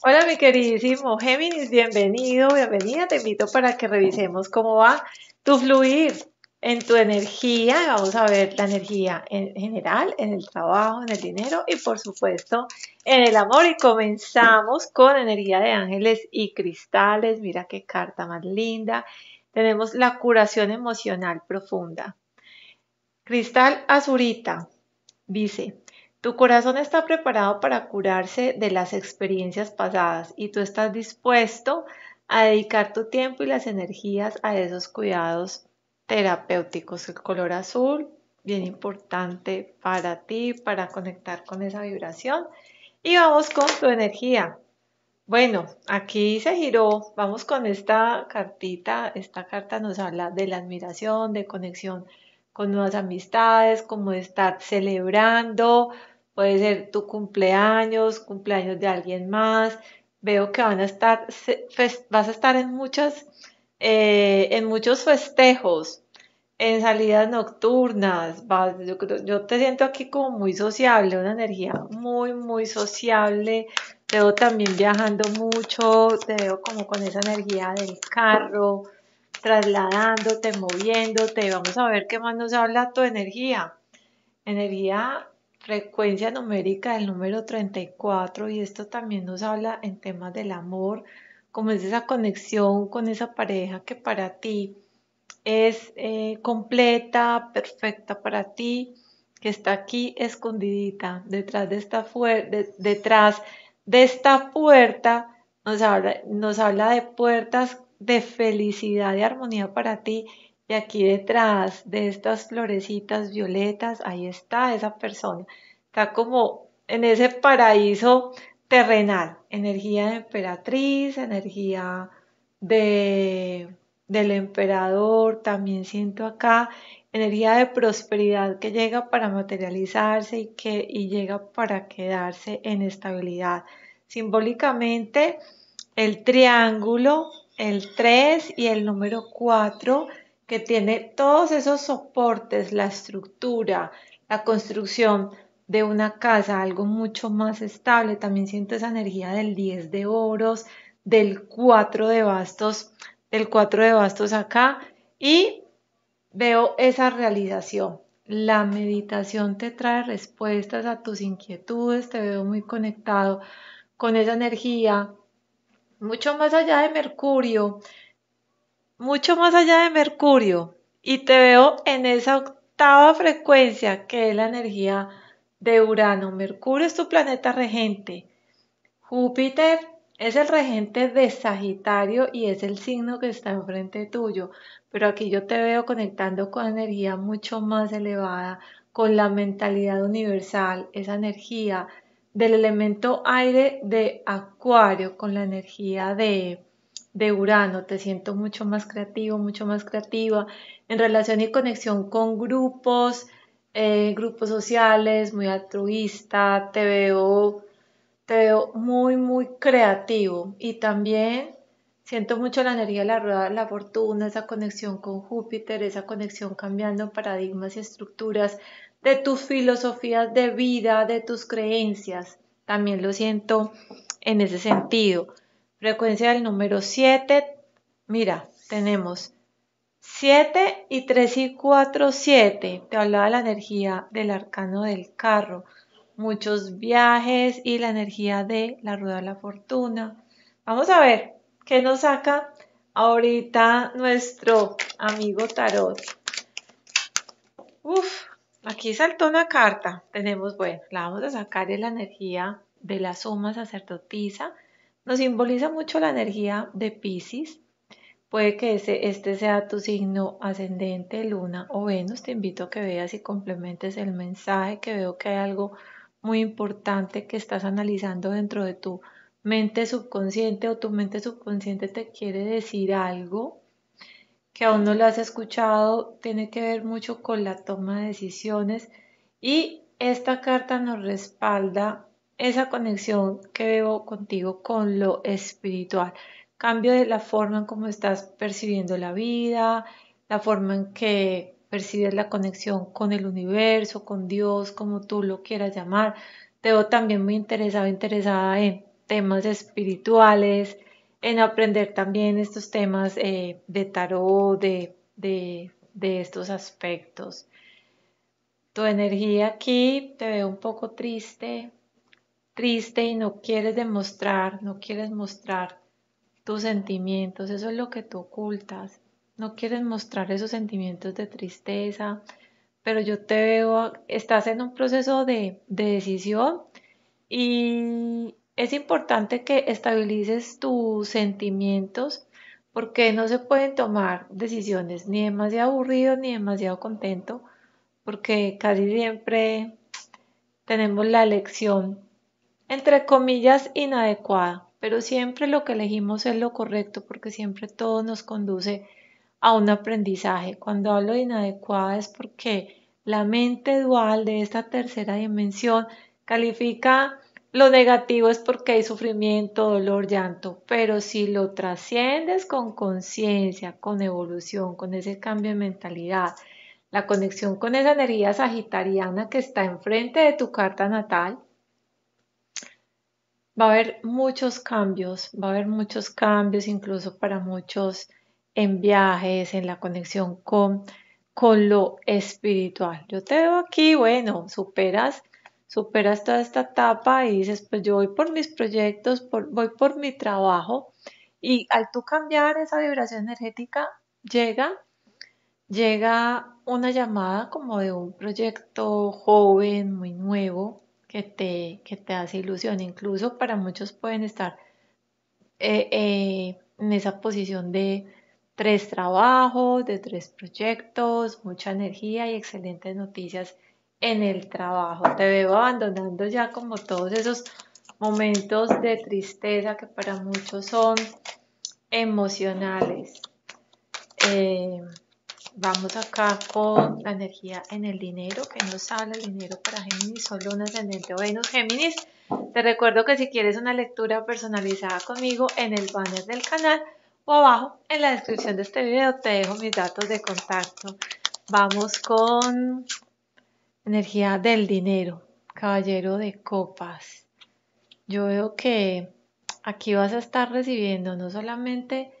Hola mi queridísimo Géminis, bienvenido, bienvenida. Te invito para que revisemos cómo va tu fluir en tu energía. Vamos a ver la energía en general, en el trabajo, en el dinero y por supuesto en el amor. Y comenzamos con energía de ángeles y cristales. Mira qué carta más linda. Tenemos la curación emocional profunda. Cristal azurita dice, tu corazón está preparado para curarse de las experiencias pasadas y tú estás dispuesto a dedicar tu tiempo y las energías a esos cuidados terapéuticos. El color azul, bien importante para ti, para conectar con esa vibración. Y vamos con tu energía. Bueno, aquí se giró, vamos con esta cartita. Esta carta nos habla de la admiración, de conexión con nuevas amistades, como estar celebrando, puede ser tu cumpleaños, cumpleaños de alguien más. Veo que van a estar, vas a estar en eh, en muchos festejos, en salidas nocturnas. yo, yo, te siento aquí como muy sociable, una energía muy, muy sociable. Te veo también viajando mucho, te veo como con esa energía del carro, trasladándote, moviéndote. Vamos a ver qué más nos habla tu energía. Energía frecuencia numérica del número 34 y esto también nos habla en temas del amor, como es esa conexión con esa pareja que para ti es eh, completa, perfecta para ti, que está aquí escondidita detrás de esta, detrás de esta puerta, nos nos habla de puertas de felicidad y armonía para ti y aquí detrás de estas florecitas violetas, ahí está esa persona. Está como en ese paraíso terrenal, energía de emperatriz, energía del emperador, también siento acá energía de prosperidad que llega para materializarse y que y llega para quedarse en estabilidad. Simbólicamente, el triángulo, el 3 y el número 4 que tiene todos esos soportes, la estructura, la construcción de una casa, algo mucho más estable. También siento esa energía del 10 de oros, del 4 de bastos, del 4 de bastos acá y veo esa realización. La meditación te trae respuestas a tus inquietudes, te veo muy conectado con esa energía, mucho más allá de Mercurio, mucho más allá de Mercurio y te veo en esa octava frecuencia que es la energía de Urano. Mercurio es tu planeta regente. Júpiter es el regente de Sagitario y es el signo que está enfrente tuyo. Pero aquí yo te veo conectando con energía mucho más elevada, con la mentalidad universal, esa energía del elemento aire de Acuario, con la energía de de Urano, te siento mucho más creativo, mucho más creativa, en relación y conexión con grupos, eh, grupos sociales, muy altruista, te veo, te veo muy, muy creativo y también siento mucho la energía de la rueda la fortuna, esa conexión con Júpiter, esa conexión cambiando paradigmas y estructuras de tus filosofías de vida, de tus creencias, también lo siento en ese sentido. Frecuencia del número 7. Mira, tenemos 7 y 3 y 4, 7. Te hablaba de la energía del arcano del carro. Muchos viajes y la energía de la rueda de la fortuna. Vamos a ver qué nos saca ahorita nuestro amigo Tarot. Uf, aquí saltó una carta. Tenemos, bueno, la vamos a sacar de la energía de la suma sacerdotisa nos simboliza mucho la energía de Pisces. Puede que este sea tu signo ascendente, luna o Venus. Te invito a que veas y complementes el mensaje, que veo que hay algo muy importante que estás analizando dentro de tu mente subconsciente o tu mente subconsciente te quiere decir algo que aún no lo has escuchado, tiene que ver mucho con la toma de decisiones y esta carta nos respalda esa conexión que veo contigo con lo espiritual. Cambio de la forma en cómo estás percibiendo la vida, la forma en que percibes la conexión con el universo, con Dios, como tú lo quieras llamar. Te veo también muy interesada, interesada en temas espirituales, en aprender también estos temas eh, de tarot, de, de estos aspectos. Tu energía aquí, te veo un poco triste, triste y no quieres demostrar, no quieres mostrar tus sentimientos, eso es lo que tú ocultas, no quieres mostrar esos sentimientos de tristeza, pero yo te veo, estás en un proceso de, decisión y es importante que estabilices tus sentimientos porque no se pueden tomar decisiones ni demasiado aburrido ni demasiado contento porque casi siempre tenemos la elección entre comillas, inadecuada, pero siempre lo que elegimos es lo correcto porque siempre todo nos conduce a un aprendizaje. Cuando hablo de inadecuada es porque la mente dual de esta tercera dimensión califica lo negativo es porque hay sufrimiento, dolor, llanto, pero si lo trasciendes con conciencia, con evolución, con ese cambio de mentalidad, la conexión con esa energía sagitariana que está enfrente de tu carta natal, va a haber muchos cambios, va a haber muchos cambios incluso para muchos en viajes, en la conexión con, con lo espiritual. Yo te veo aquí, bueno, superas, superas toda esta etapa y dices, pues yo voy por mis proyectos, voy por mi trabajo y al tú cambiar esa vibración energética, llega, llega una llamada como de un proyecto joven, muy nuevo, que te, que te hace ilusión. Incluso para muchos pueden estar eh, eh, en esa posición de tres trabajos, de tres proyectos, mucha energía y excelentes noticias en el trabajo. Te veo abandonando ya como todos esos momentos de tristeza que para muchos son emocionales. Eh, Vamos acá con la energía en el dinero, que nos sale el dinero para Géminis, solo un ascendente o Venus Géminis. Te recuerdo que si quieres una lectura personalizada conmigo en el banner del canal o abajo en la descripción de este video te dejo mis datos de contacto. Vamos con energía del dinero, caballero de copas. Yo veo que aquí vas a estar recibiendo no solamente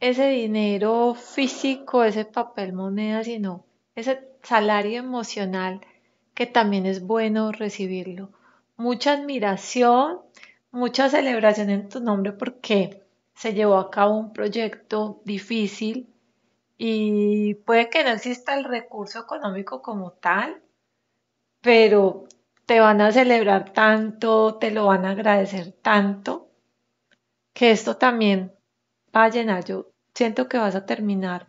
ese dinero físico, ese papel moneda, sino ese salario emocional que también es bueno recibirlo. Mucha admiración, mucha celebración en tu nombre porque se llevó a cabo un proyecto difícil y puede que no exista el recurso económico como tal, pero te van a celebrar tanto, te lo van a agradecer tanto, que esto también Vaya, yo siento que vas a terminar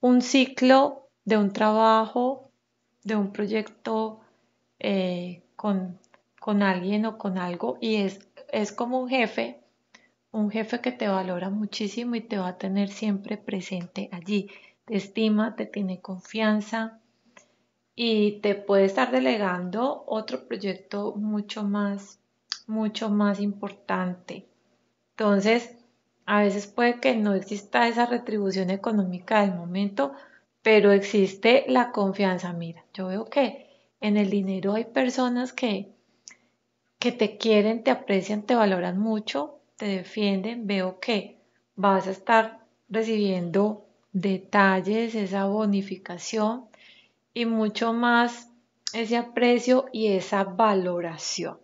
un ciclo de un trabajo, de un proyecto eh, con, alguien o con algo y es, es como un jefe, un jefe que te valora muchísimo y te va a tener siempre presente allí. Te estima, te tiene confianza y te puede estar delegando otro proyecto mucho más, mucho más importante. Entonces, a veces puede que no exista esa retribución económica del momento, pero existe la confianza. Mira, yo veo que en el dinero hay personas que, que te quieren, te aprecian, te valoran mucho, te defienden. Veo que vas a estar recibiendo detalles, esa bonificación y mucho más ese aprecio y esa valoración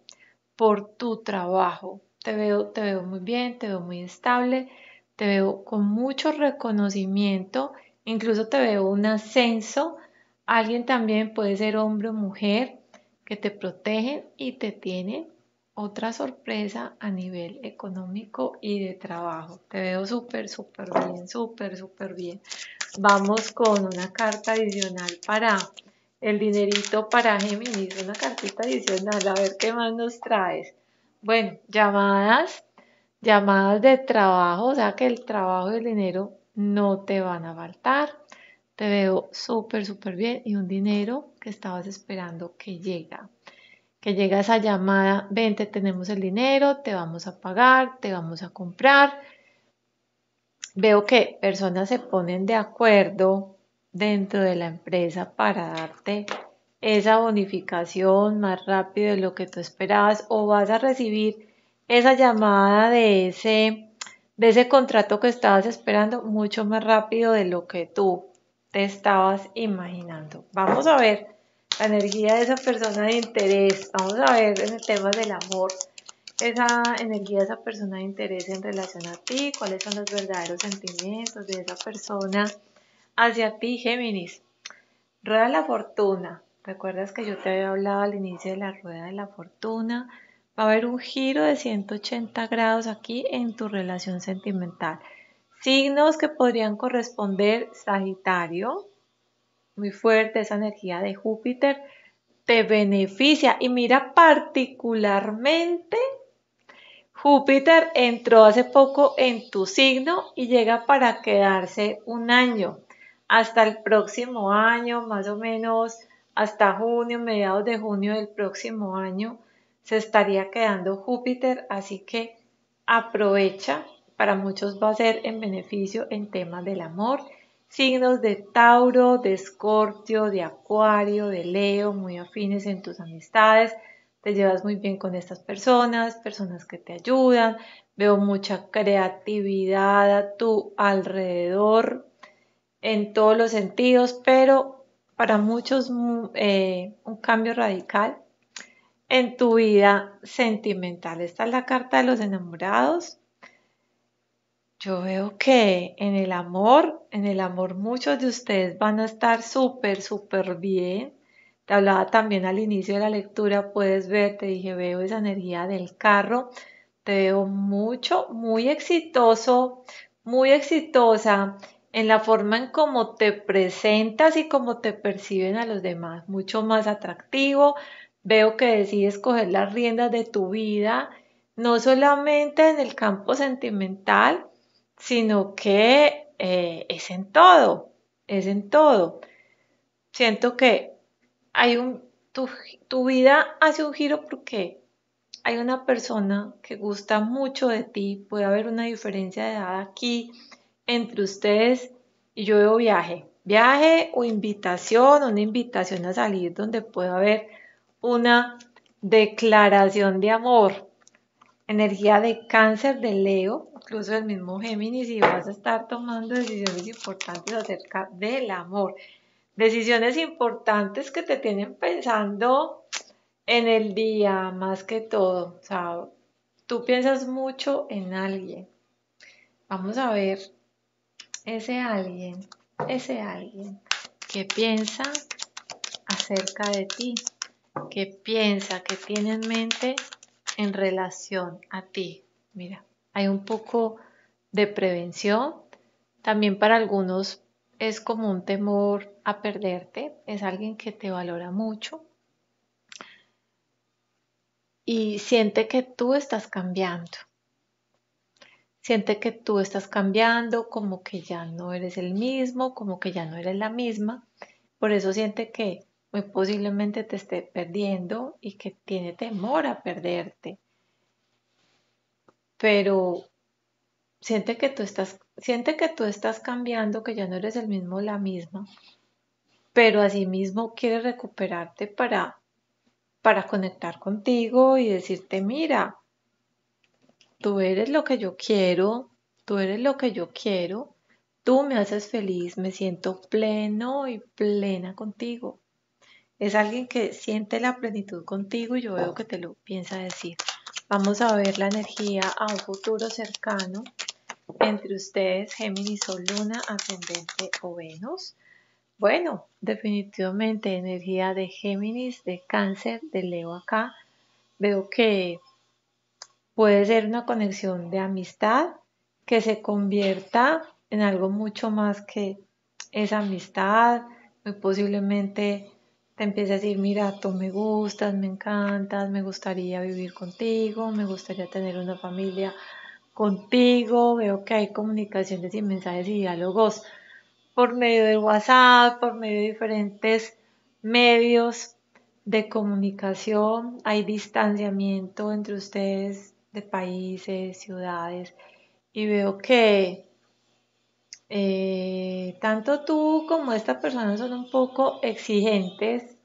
por tu trabajo, te veo, te veo muy bien, te veo muy estable, te veo con mucho reconocimiento, incluso te veo un ascenso. Alguien también puede ser hombre o mujer que te protegen y te tiene otra sorpresa a nivel económico y de trabajo. Te veo súper, súper bien, súper, súper bien. Vamos con una carta adicional para el dinerito para Géminis, una cartita adicional, a ver qué más nos traes. Bueno, llamadas, llamadas de trabajo, o sea que el trabajo y el dinero no te van a faltar. Te veo súper, súper bien y un dinero que estabas esperando que llega. Que llega esa llamada, vente, tenemos el dinero, te vamos a pagar, te vamos a comprar. Veo que personas se ponen de acuerdo dentro de la empresa para darte esa bonificación más rápido de lo que tú esperabas o vas a recibir esa llamada de ese, de ese contrato que estabas esperando mucho más rápido de lo que tú te estabas imaginando. Vamos a ver la energía de esa persona de interés, vamos a ver en el tema del amor, esa energía de esa persona de interés en relación a ti, cuáles son los verdaderos sentimientos de esa persona hacia ti, Géminis. Rueda la fortuna, ¿Recuerdas que yo te había hablado al inicio de la rueda de la fortuna? Va a haber un giro de 180 grados aquí en tu relación sentimental. Signos que podrían corresponder Sagitario, muy fuerte esa energía de Júpiter, te beneficia y mira particularmente Júpiter entró hace poco en tu signo y llega para quedarse un año. Hasta el próximo año, más o menos hasta junio, mediados de junio del próximo año, se estaría quedando Júpiter, así que aprovecha, para muchos va a ser en beneficio en temas del amor. Signos de Tauro, de Escorpio, de Acuario, de Leo, muy afines en tus amistades, te llevas muy bien con estas personas, personas que te ayudan, veo mucha creatividad a tu alrededor en todos los sentidos, pero para muchos mm, eh, un cambio radical en tu vida sentimental. Esta es la carta de los enamorados. Yo veo que en el amor, en el amor muchos de ustedes van a estar súper, súper bien. Te hablaba también al inicio de la lectura, puedes ver, te dije, veo esa energía del carro, te veo mucho, muy exitoso, muy exitosa en la forma en cómo te presentas y cómo te perciben a los demás, mucho más atractivo. Veo que decides coger las riendas de tu vida, no solamente en el campo sentimental, sino que eh, es en todo, es en todo. Siento que hay un, tu, tu vida hace un giro porque hay una persona que gusta mucho de ti, puede haber una diferencia de edad aquí, entre ustedes y yo veo viaje. Viaje o invitación, una invitación a salir donde pueda haber una declaración de amor. Energía de cáncer de Leo, incluso el mismo Géminis, y vas a estar tomando decisiones importantes acerca del amor. Decisiones importantes que te tienen pensando en el día más que todo. O sea, tú piensas mucho en alguien. Vamos a ver ese alguien, ese alguien que piensa acerca de ti, que piensa, que tiene en mente en relación a ti. Mira, hay un poco de prevención. También para algunos es como un temor a perderte. Es alguien que te valora mucho y siente que tú estás cambiando siente que tú estás cambiando, como que ya no eres el mismo, como que ya no eres la misma. Por eso siente que muy posiblemente te esté perdiendo y que tiene temor a perderte. Pero siente que tú estás, siente que tú estás cambiando, que ya no eres el mismo la misma, pero asimismo quiere recuperarte para, para conectar contigo y decirte, mira, tú eres lo que yo quiero, tú eres lo que yo quiero, tú me haces feliz, me siento pleno y plena contigo. Es alguien que siente la plenitud contigo y yo veo que te lo piensa decir. Vamos a ver la energía a un futuro cercano entre ustedes, Géminis o Luna, ascendente o Venus. Bueno, definitivamente energía de Géminis, de cáncer, de Leo acá. Veo que Puede ser una conexión de amistad que se convierta en algo mucho más que esa amistad. Muy posiblemente te empiece a decir, mira, tú me gustas, me encantas, me gustaría vivir contigo, me gustaría tener una familia contigo, veo que hay comunicaciones y mensajes y diálogos por medio de WhatsApp, por medio de diferentes medios de comunicación, hay distanciamiento entre ustedes, de países, ciudades, y veo que eh, tanto tú como esta persona son un poco exigentes,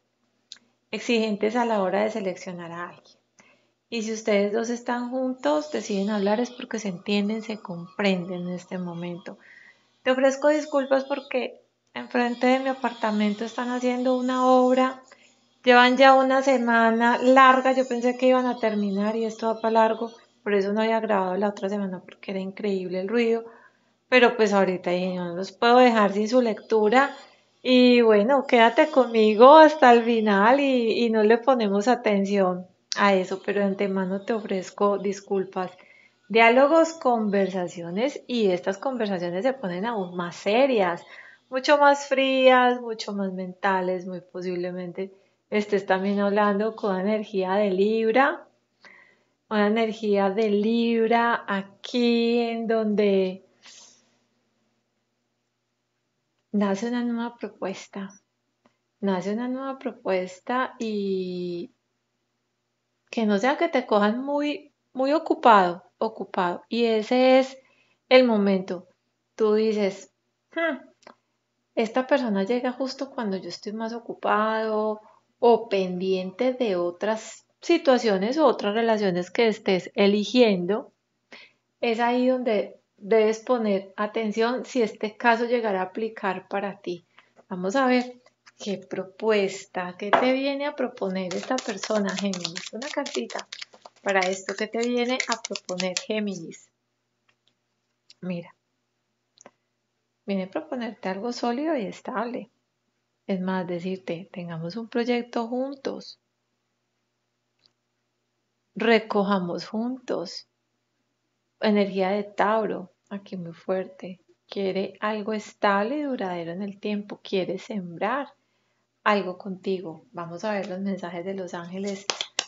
exigentes a la hora de seleccionar a alguien. Y si ustedes dos están juntos, deciden hablar es porque se entienden, se comprenden en este momento. Te ofrezco disculpas porque enfrente de mi apartamento están haciendo una obra Llevan ya una semana larga, yo pensé que iban a terminar y esto va para largo, por eso no había grabado la otra semana porque era increíble el ruido, pero pues ahorita ya no los puedo dejar sin su lectura y bueno, quédate conmigo hasta el final y, y no le ponemos atención a eso, pero de antemano te ofrezco disculpas. Diálogos, conversaciones y estas conversaciones se ponen aún más serias, mucho más frías, mucho más mentales, muy posiblemente estés también hablando con energía de Libra, una energía de Libra aquí en donde nace una nueva propuesta, nace una nueva propuesta y que no sea que te cojan muy, muy ocupado, ocupado. Y ese es el momento. Tú dices, hmm, esta persona llega justo cuando yo estoy más ocupado o pendiente de otras situaciones o otras relaciones que estés eligiendo, es ahí donde debes poner atención si este caso llegará a aplicar para ti. Vamos a ver qué propuesta, que te viene a proponer esta persona, Géminis. Una cartita para esto que te viene a proponer Géminis. Mira, viene a proponerte algo sólido y estable. Es más, decirte, tengamos un proyecto juntos. Recojamos juntos. Energía de Tauro, aquí muy fuerte. Quiere algo estable y duradero en el tiempo. Quiere sembrar algo contigo. Vamos a ver los mensajes de los ángeles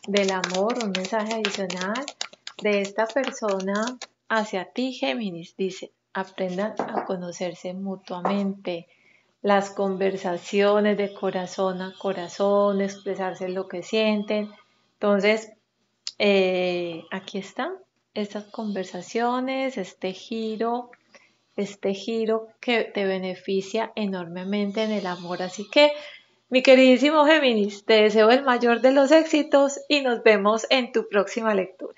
del amor, un mensaje adicional de esta persona hacia ti, Géminis. Dice, aprendan a conocerse mutuamente las conversaciones de corazón a corazón, expresarse lo que sienten. Entonces, eh, aquí están estas conversaciones, este giro, este giro que te beneficia enormemente en el amor. Así que, mi queridísimo Géminis, te deseo el mayor de los éxitos y nos vemos en tu próxima lectura.